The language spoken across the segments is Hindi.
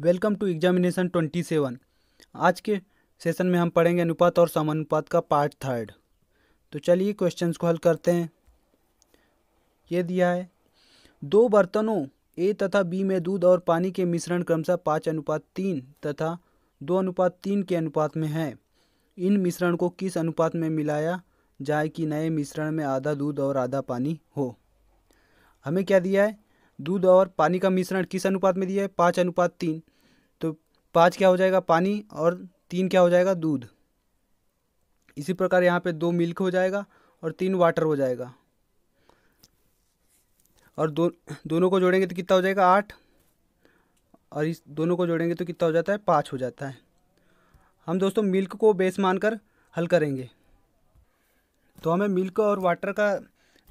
welcome to examination twenty seven आज के सेशन में हम पढ़ेंगे अनुपात और समानुपात का पार्ट थर्ड तो चलिए क्वेश्चंस को हल करते हैं ये दिया है दो बर्तनों ए तथा बी में दूध और पानी के मिश्रण क्रमशः पाँच अनुपात तीन तथा दो अनुपात तीन के अनुपात में है इन मिश्रण को किस अनुपात में मिलाया जाए कि नए मिश्रण में आधा दूध और आधा पानी हो हमें क्या दिया है दूध और पानी का मिश्रण किस अनुपात में दिया है पाँच अनुपात तीन तो पाँच क्या हो जाएगा पानी और तीन क्या हो जाएगा दूध इसी प्रकार यहाँ पे दो मिल्क हो जाएगा और तीन वाटर हो जाएगा और दो दोनों को जोड़ेंगे तो कितना हो जाएगा आठ और इस दोनों को जोड़ेंगे तो कितना हो जाता है पाँच हो जाता है हम दोस्तों मिल्क को बेस मानकर हल करेंगे तो हमें मिल्क और वाटर का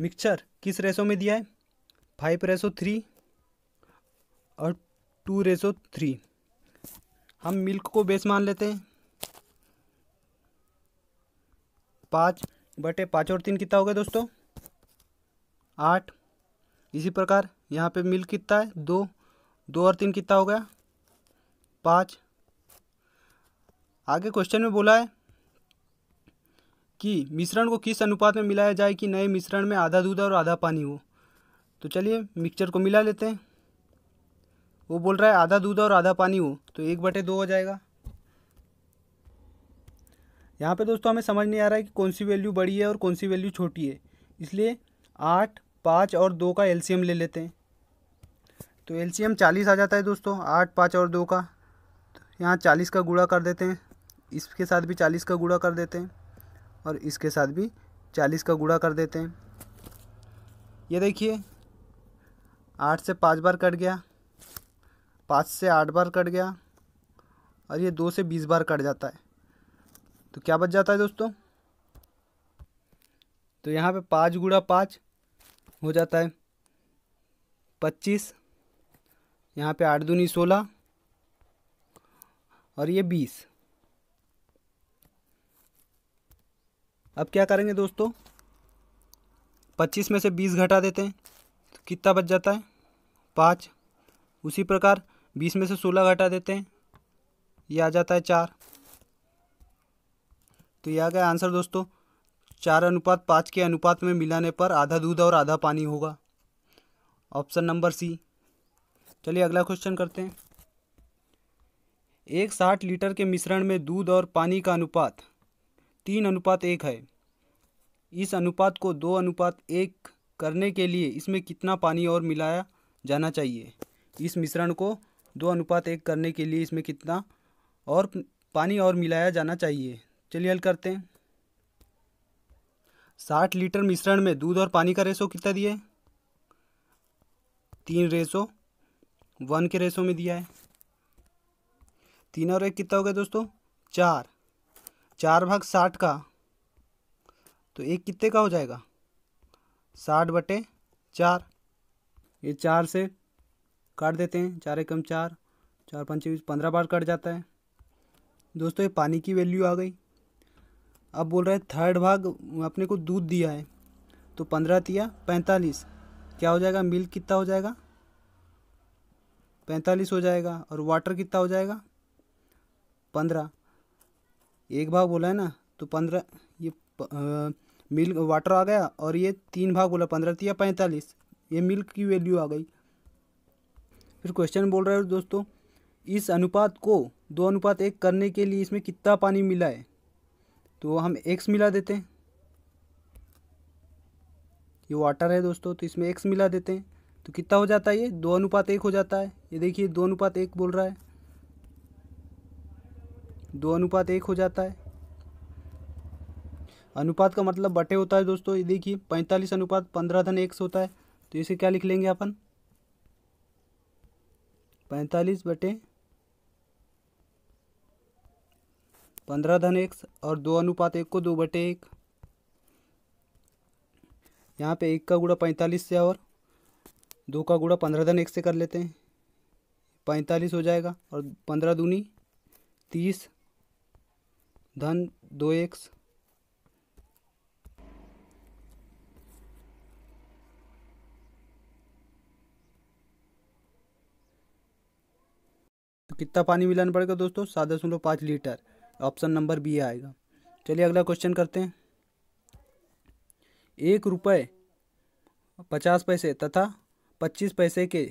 मिक्सचर किस रेशो में दिया है फाइव रेसो थ्री और टू रेसो थ्री हम मिल्क को बेस मान लेते हैं पाँच बटे पाँच और तीन कितना हो गया दोस्तों आठ इसी प्रकार यहाँ पे मिल्क कितना है दो दो और तीन कितना हो गया पाँच आगे क्वेश्चन में बोला है कि मिश्रण को किस अनुपात में मिलाया जाए कि नए मिश्रण में आधा दूध और आधा पानी हो तो चलिए मिक्सचर को मिला लेते हैं वो बोल रहा है आधा दूध और आधा पानी हो तो एक बटे दो हो जाएगा यहाँ पे दोस्तों हमें समझ नहीं आ रहा है कि कौन सी वैल्यू बड़ी है और कौन सी वैल्यू छोटी है इसलिए आठ पाँच और दो का एलसीएम ले लेते हैं तो एलसीएम चालीस आ जाता है दोस्तों आठ पाँच और दो का यहाँ चालीस का गुड़ा कर देते हैं इसके साथ भी चालीस का गुड़ा कर देते हैं और इसके साथ भी चालीस का गुड़ा कर देते हैं ये देखिए आठ से पाँच बार कट गया पाँच से आठ बार कट गया और ये दो से बीस बार कट जाता है तो क्या बच जाता है दोस्तों तो यहाँ पे पाँच गुड़ा पाँच हो जाता है पच्चीस यहाँ पे आठ दूनी सोलह और ये बीस अब क्या करेंगे दोस्तों पच्चीस में से बीस घटा देते हैं कितना बच जाता है पाँच उसी प्रकार बीस में से सोलह घटा देते हैं ये आ जाता है चार तो ये आ गया आंसर दोस्तों चार अनुपात पाँच के अनुपात में मिलाने पर आधा दूध और आधा पानी होगा ऑप्शन नंबर सी चलिए अगला क्वेश्चन करते हैं एक साठ लीटर के मिश्रण में दूध और पानी का अनुपात तीन अनुपात एक है इस अनुपात को दो अनुपात एक करने के लिए इसमें कितना पानी और मिलाया जाना चाहिए इस मिश्रण को दो अनुपात एक करने के लिए इसमें कितना और पानी और मिलाया जाना चाहिए चलिए हल करते हैं साठ लीटर मिश्रण में दूध और पानी का रेशो कितना दिया है तीन रेशो वन के रेशो में दिया है तीन और एक कितना हो गया दोस्तों चार चार भाग साठ का तो एक कितने का हो जाएगा साठ बटे चार ये चार से काट देते हैं चार एकम चार चार पंच पंद्रह बार कट जाता है दोस्तों ये पानी की वैल्यू आ गई अब बोल रहे हैं थर्ड भाग अपने को दूध दिया है तो पंद्रह दिया पैंतालीस क्या हो जाएगा मिल्क कितना हो जाएगा पैंतालीस हो जाएगा और वाटर कितना हो जाएगा पंद्रह एक भाग बोला है ना तो पंद्रह ये प, आ, मिल्क वाटर आ गया और ये तीन भाग बोला पंद्रह या पैंतालीस ये मिल्क की वैल्यू आ गई फिर क्वेश्चन बोल रहे हो दोस्तों इस अनुपात को दो अनुपात एक करने के लिए इसमें कितना पानी मिला है तो हम एक्स मिला देते हैं ये वाटर है दोस्तों तो इसमें एक्स मिला देते हैं तो कितना हो जाता है ये दो अनुपात एक हो जाता है ये देखिए दो अनुपात एक बोल रहा है दो अनुपात एक हो जाता है अनुपात का मतलब बटे होता है दोस्तों ये देखिए पैंतालीस अनुपात पंद्रह धन एक्स होता है तो इसे क्या लिख लेंगे अपन पैंतालीस बटे पंद्रह धन एक्स और दो अनुपात एक को दो बटे एक यहाँ पे एक का गुड़ा पैंतालीस से और दो का गुड़ा पंद्रह धन एक से कर लेते हैं पैंतालीस हो जाएगा और पंद्रह दूनी तीस धन दो एक्स कितना पानी मिलाना पड़ेगा दोस्तों सात दशमलव पाँच लीटर ऑप्शन नंबर बी आएगा चलिए अगला क्वेश्चन करते हैं एक रुपये पचास पैसे तथा पच्चीस पैसे के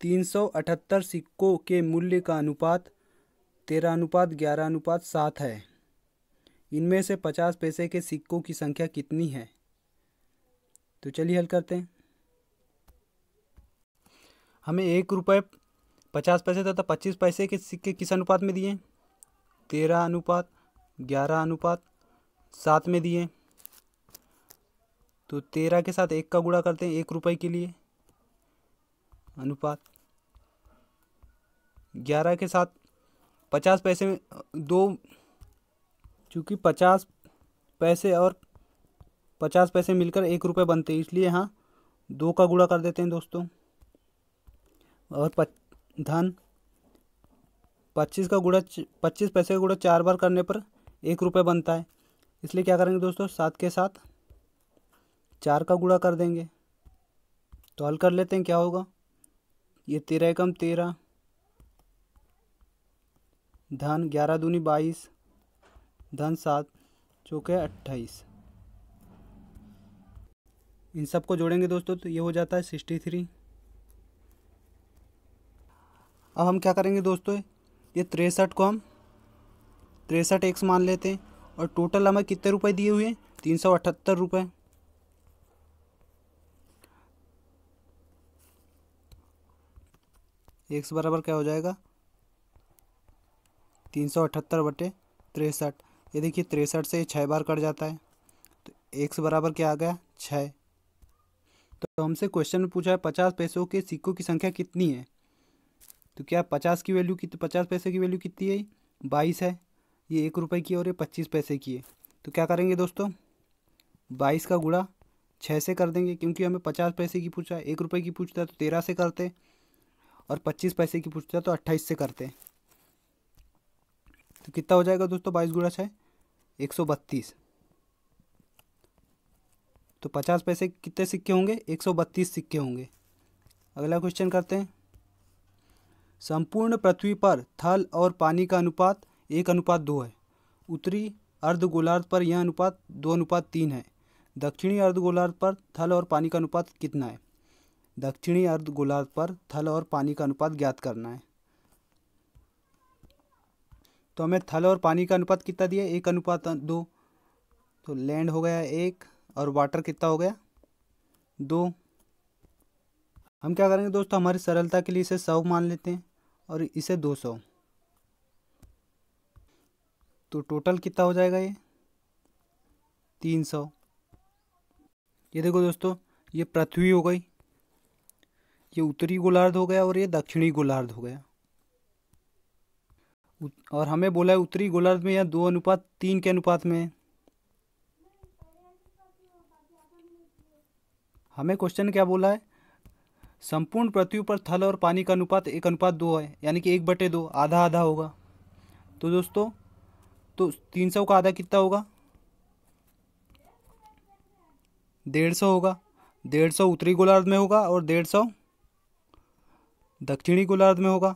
तीन सौ अठहत्तर सिक्कों के मूल्य का अनुपात तेरह अनुपात ग्यारह अनुपात सात है इनमें से पचास पैसे के सिक्कों की संख्या कितनी है तो चलिए हल करते हैं हमें एक रुपये पचास पैसे तथा तो पच्चीस पैसे के सिक्के किस अनुपात में दिए तेरह अनुपात ग्यारह अनुपात सात में दिए तो तेरह के साथ एक का गुणा करते हैं एक रुपये के लिए अनुपात ग्यारह के साथ पचास पैसे में दो चूँकि पचास पैसे और पचास पैसे मिलकर एक रुपये बनते हैं इसलिए यहाँ दो का गुणा कर देते हैं दोस्तों और पच धन पच्चीस का गुड़ा पच्चीस पैसे का गुड़ा चार बार करने पर एक रुपये बनता है इसलिए क्या करेंगे दोस्तों सात के साथ चार का गुड़ा कर देंगे तो हल कर लेते हैं क्या होगा ये तेरह एकम तेरह धन ग्यारह दूनी बाईस धन सात चौके अट्ठाईस इन सबको जोड़ेंगे दोस्तों तो ये हो जाता है सिक्सटी थ्री अब हम क्या करेंगे दोस्तों ये तिरसठ को हम तिरसठ एक्स मान लेते हैं और टोटल हमें कितने रुपए दिए हुए हैं तीन सौ अठहत्तर रुपये एक्स बराबर क्या हो जाएगा तीन सौ अठहत्तर बटे तिरसठ ये देखिए तिरसठ से छः बार कट जाता है तो एक्स बराबर क्या आ गया छः तो हमसे क्वेश्चन में पूछा है पचास पैसों के सिक्कों की संख्या कितनी है तो क्या पचास की वैल्यू कितनी तो पचास पैसे की वैल्यू कितनी है बाईस है ये एक रुपये की और ये पच्चीस पैसे की है तो क्या करेंगे दोस्तों बाईस का गुड़ा छः से कर देंगे क्योंकि हमें पचास पैसे की पूछा एक रुपये की पूछता तो तेरह से करते और पच्चीस पैसे की पूछता तो अट्ठाईस से करते तो कितना हो जाएगा दोस्तों बाईस गुड़ा छः एक सौ बत्तीस तो पचास पैसे कितने सिक्के होंगे एक सौ बत्तीस सिक्के होंगे अगला क्वेश्चन करते हैं संपूर्ण पृथ्वी पर थल और पानी का अनुपात एक अनुपात दो है उत्तरी अर्धगोलार्ध पर यह अनुपात दो अनुपात तीन है दक्षिणी अर्धगोलार्ध पर थल और पानी का अनुपात कितना है दक्षिणी अर्धगोलार्ध पर थल और पानी का अनुपात ज्ञात करना है तो हमें थल और पानी का अनुपात कितना दिया एक अनुपात दो तो लैंड हो गया एक और वाटर कितना हो गया दो हम क्या करेंगे दोस्तों हमारी सरलता के लिए इसे सौ मान लेते हैं और इसे दो सौ तो टोटल कितना हो जाएगा ये तीन सौ ये देखो दोस्तों ये पृथ्वी हो गई ये उत्तरी गोलार्ध हो गया और ये दक्षिणी गोलार्ध हो गया और हमें बोला है उत्तरी गोलार्ध में या दो अनुपात तीन के अनुपात में हमें क्वेश्चन क्या बोला है संपूर्ण पृथ्वी पर थल और पानी का अनुपात एक अनुपात दो है यानी कि एक बटे दो आधा आधा होगा तो दोस्तों तो तीन सौ का आधा कितना होगा डेढ़ सौ होगा डेढ़ सौ उत्तरी गोलार्ध में होगा और डेढ़ सौ दक्षिणी गोलार्ध में होगा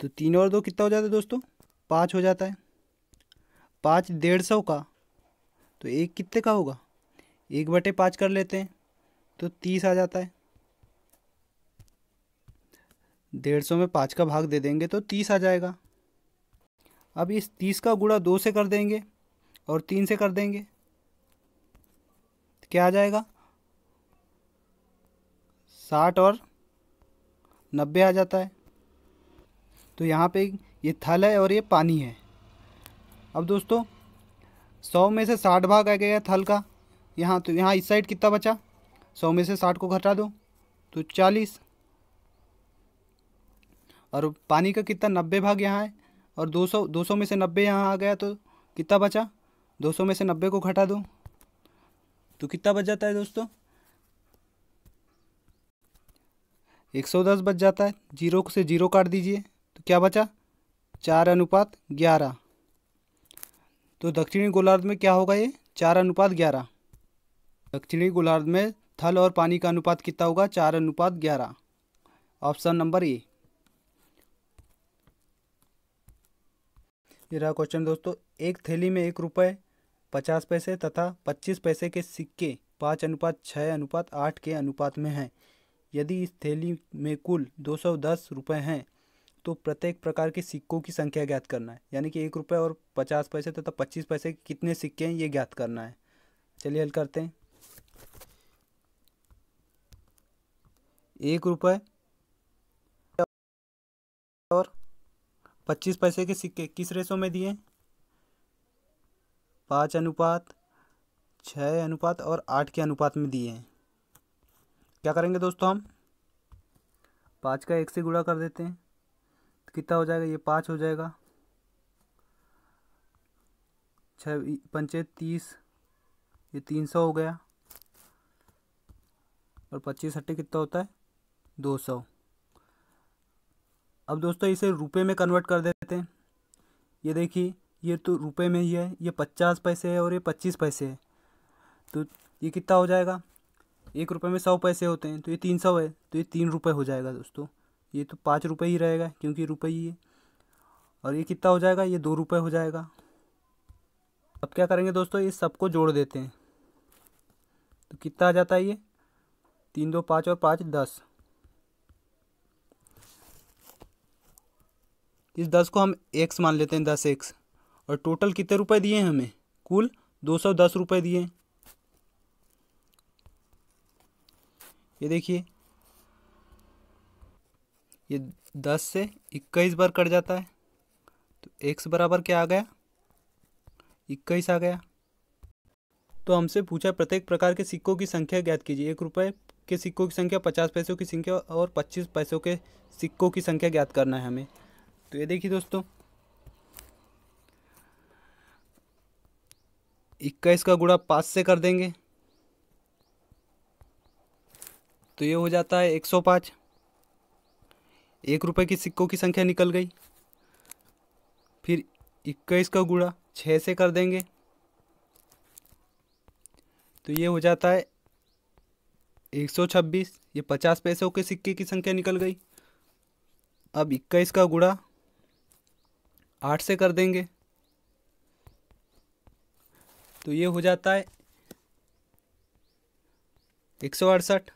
तो तीन और दो कितना हो जाता है दोस्तों पाँच हो जाता है पाँच डेढ़ सौ का तो एक कितने का होगा एक बटे पाँच कर लेते हैं तो तीस आ जाता है डेढ़ सौ में पाँच का भाग दे देंगे तो तीस आ जाएगा अब इस तीस का गुड़ा दो से कर देंगे और तीन से कर देंगे तो क्या आ जाएगा साठ और नब्बे आ जाता है तो यहाँ पे ये थल है और ये पानी है अब दोस्तों सौ में से साठ भाग आ गया थल का यहाँ तो यहाँ इस साइड कितना बचा सौ में से साठ को घटा दो तो चालीस और पानी का कितना नब्बे भाग यहाँ है और दो सौ दो सौ में से नब्बे यहाँ आ गया तो कितना बचा दो सौ में से नब्बे को घटा दो तो कितना बच जाता है दोस्तों एक सौ दस बच जाता है जीरो से जीरो काट दीजिए तो क्या बचा चार अनुपात ग्यारह तो दक्षिणी गोलार्ध में क्या होगा ये चार अनुपात ग्यारह दक्षिणी गोलार्ध में थल और पानी का अनुपात कितना होगा चार अनुपात ग्यारह ऑप्शन नंबर ए ये रहा क्वेश्चन दोस्तों एक थैली में एक रुपये पचास पैसे तथा पच्चीस पैसे के सिक्के पाँच अनुपात छः अनुपात आठ के अनुपात में हैं यदि इस थैली में कुल दो सौ दस रुपये हैं तो प्रत्येक प्रकार के सिक्कों की संख्या ज्ञात करना है यानी कि एक रुपये और पचास पैसे तथा पच्चीस पैसे कितने सिक्के हैं ये ज्ञात करना है चलिए हल करते हैं एक रुपये और पच्चीस पैसे के सिक्के किस रेशो में दिए पाँच अनुपात छः अनुपात और आठ के अनुपात में दिए हैं क्या करेंगे दोस्तों हम पाँच का एक से गुणा कर देते हैं तो कितना हो जाएगा ये पाँच हो जाएगा छ पंचे तीस ये तीन सौ हो गया और पच्चीस हट्टे कितना होता है दो सौ अब दोस्तों इसे रुपए में कन्वर्ट कर देते हैं ये देखिए ये तो रुपए में ही है ये पचास पैसे है और ये पच्चीस पैसे है तो ये कितना हो जाएगा एक रुपये में सौ पैसे होते हैं तो ये तीन सौ है तो ये तीन रुपये हो जाएगा दोस्तों ये तो पाँच रुपये ही रहेगा क्योंकि रुपये ही है और ये कितना हो जाएगा ये दो रुपये हो जाएगा अब क्या करेंगे दोस्तों ये सबको जोड़ देते हैं तो कितना आ जाता है ये तीन दो पाँच और पाँच दस इस दस को हम एक्स मान लेते हैं दस एक्स और टोटल कितने रुपए दिए हैं हमें कुल दो सौ दस रुपये दिए ये देखिए ये दस से इक्कीस बार कट जाता है तो एक्स बराबर क्या आ गया इक्कीस आ गया तो हमसे पूछा प्रत्येक प्रकार के सिक्कों की संख्या ज्ञात कीजिए एक रुपये के सिक्कों की संख्या पचास पैसों की संख्या और पच्चीस पैसों के सिक्कों की संख्या ज्ञात करना है हमें तो ये देखिए दोस्तों इक्कीस का गुड़ा पाँच से कर देंगे तो ये हो जाता है एक सौ पाँच एक रुपये के सिक्कों की संख्या निकल गई फिर इक्कीस का गुड़ा छः से कर देंगे तो ये हो जाता है एक सौ छब्बीस ये पचास पैसों के सिक्के की संख्या निकल गई अब इक्कीस का गुड़ा आठ से कर देंगे तो ये हो जाता है एक सौ अड़सठ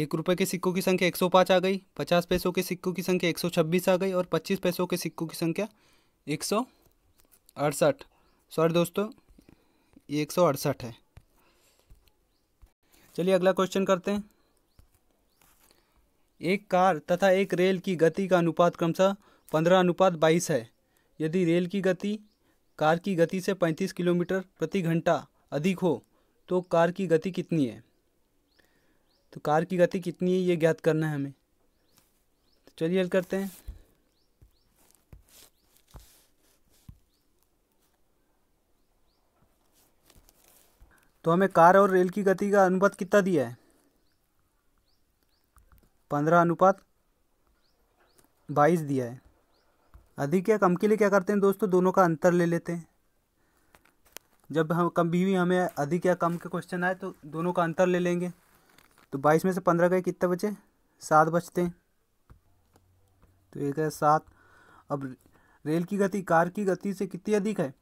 एक रुपये के सिक्कों की संख्या एक सौ पाँच आ गई पचास पैसों के सिक्कों की संख्या एक सौ छब्बीस आ गई और पच्चीस पैसों के सिक्कों की संख्या एक सौ अड़सठ सॉरी दोस्तों ये एक सौ अड़सठ है चलिए अगला क्वेश्चन करते हैं एक कार तथा एक रेल की गति का अनुपात क्रमशः पंद्रह अनुपात बाईस है यदि रेल की गति कार की गति से पैंतीस किलोमीटर प्रति घंटा अधिक हो तो कार की गति कितनी है तो कार की गति कितनी है ये ज्ञात करना है हमें तो चलिए हल करते हैं तो हमें कार और रेल की गति का अनुपात कितना दिया है पंद्रह अनुपात बाईस दिया है अधिक या कम के लिए क्या करते हैं दोस्तों दोनों का अंतर ले लेते हैं जब हम कभी भी हमें अधिक या कम के क्वेश्चन आए तो दोनों का अंतर ले लेंगे तो बाईस में से पंद्रह का कितने बचे सात बचते हैं तो एक है सात अब रेल की गति कार की गति से कितनी अधिक है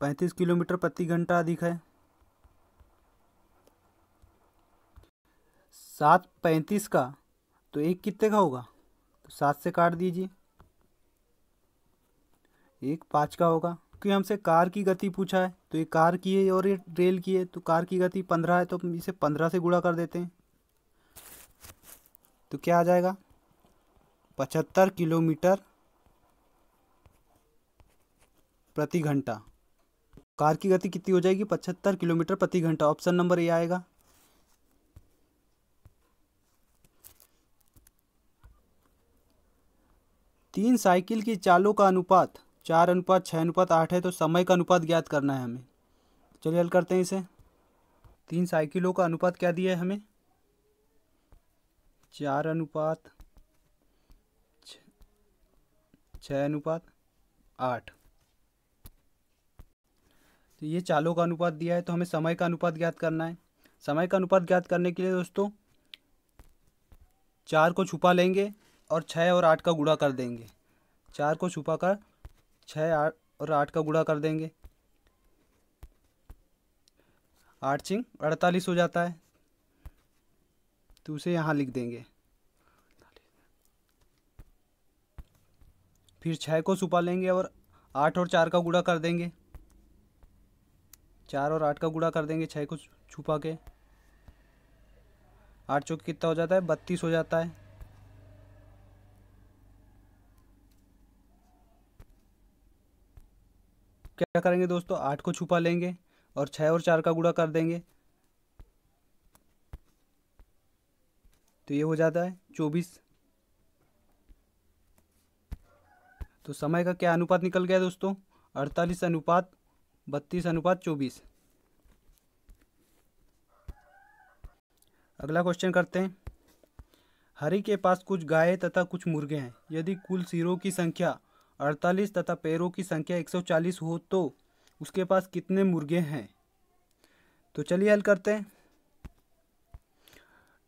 पैंतीस किलोमीटर प्रति घंटा अधिक है सात पैंतीस का तो एक कितने का होगा तो सात से काट दीजिए एक पाँच का होगा क्योंकि हमसे कार की गति पूछा है तो ये कार की है और ये रेल की है तो कार की गति पंद्रह है तो हम इसे पंद्रह से गुणा कर देते हैं तो क्या आ जाएगा पचहत्तर किलोमीटर प्रति घंटा कार की गति कितनी हो जाएगी पचहत्तर किलोमीटर प्रति घंटा ऑप्शन नंबर ये आएगा तीन साइकिल की चालों का अनुपात चार अनुपात छः अनुपात आठ है तो समय का अनुपात ज्ञात करना है हमें चलिए हल करते हैं इसे तीन साइकिलों का अनुपात क्या दिया है हमें चार अनुपात छ अनुपात आठ तो ये चालों का अनुपात दिया है तो हमें समय का अनुपात ज्ञात करना है समय का अनुपात ज्ञात करने के लिए दोस्तों चार को छुपा लेंगे और छः और आठ का गुड़ा कर देंगे चार को छुपा कर छः आठ और आठ का गुड़ा कर देंगे आठ चिंग अड़तालीस हो जाता है तो उसे यहाँ लिख देंगे फिर छः को छुपा लेंगे और आठ और चार का गुड़ा कर देंगे चार और आठ का गुड़ा कर देंगे छः को छुपा के आठ चौक कितना हो जाता है बत्तीस हो जाता है क्या करेंगे दोस्तों आठ को छुपा लेंगे और छः और चार का गुड़ा कर देंगे तो ये हो जाता है चौबीस तो समय का क्या अनुपात निकल गया दोस्तों अड़तालीस अनुपात बत्तीस अनुपात चौबीस अगला क्वेश्चन करते हैं हरि के पास कुछ गाय तथा कुछ मुर्गे हैं यदि कुल सिरों की संख्या अड़तालीस तथा पैरों की संख्या 140 हो तो उसके पास कितने मुर्गे हैं तो चलिए हल करते हैं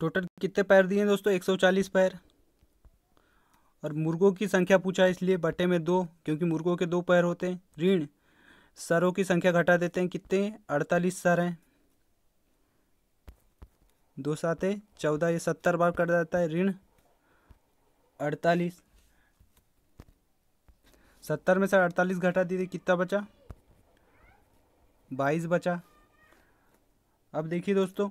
टोटल कितने पैर दिए दोस्तों 140 पैर और मुर्गों की संख्या पूछा इसलिए बटे में दो क्योंकि मुर्गों के दो पैर होते हैं ऋण सरों की संख्या घटा देते हैं कितने अड़तालीस सर हैं दो साते चौदह ये सत्तर बार कर जाता है ऋण अड़तालीस सत्तर में से अड़तालीस घटा दीजिए कितना बचा बाईस बचा अब देखिए दोस्तों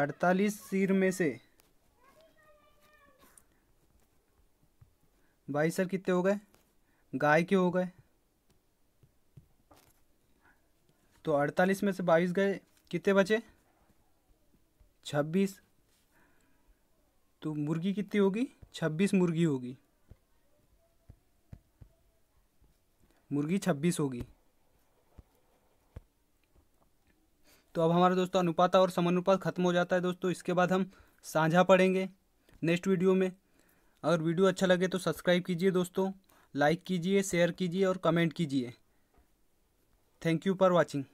अड़तालीस सिर में से बाईस सर कितने हो गए गाय के हो गए तो अड़तालीस में से बाईस गए कितने बचे छब्बीस तो मुर्गी कितनी होगी छब्बीस मुर्गी होगी मुर्गी छब्बीस होगी तो अब हमारा दोस्तों अनुपात और समानुपात खत्म हो जाता है दोस्तों इसके बाद हम साझा पढ़ेंगे नेक्स्ट वीडियो में अगर वीडियो अच्छा लगे तो सब्सक्राइब कीजिए दोस्तों लाइक कीजिए शेयर कीजिए और कमेंट कीजिए थैंक यू फॉर वॉचिंग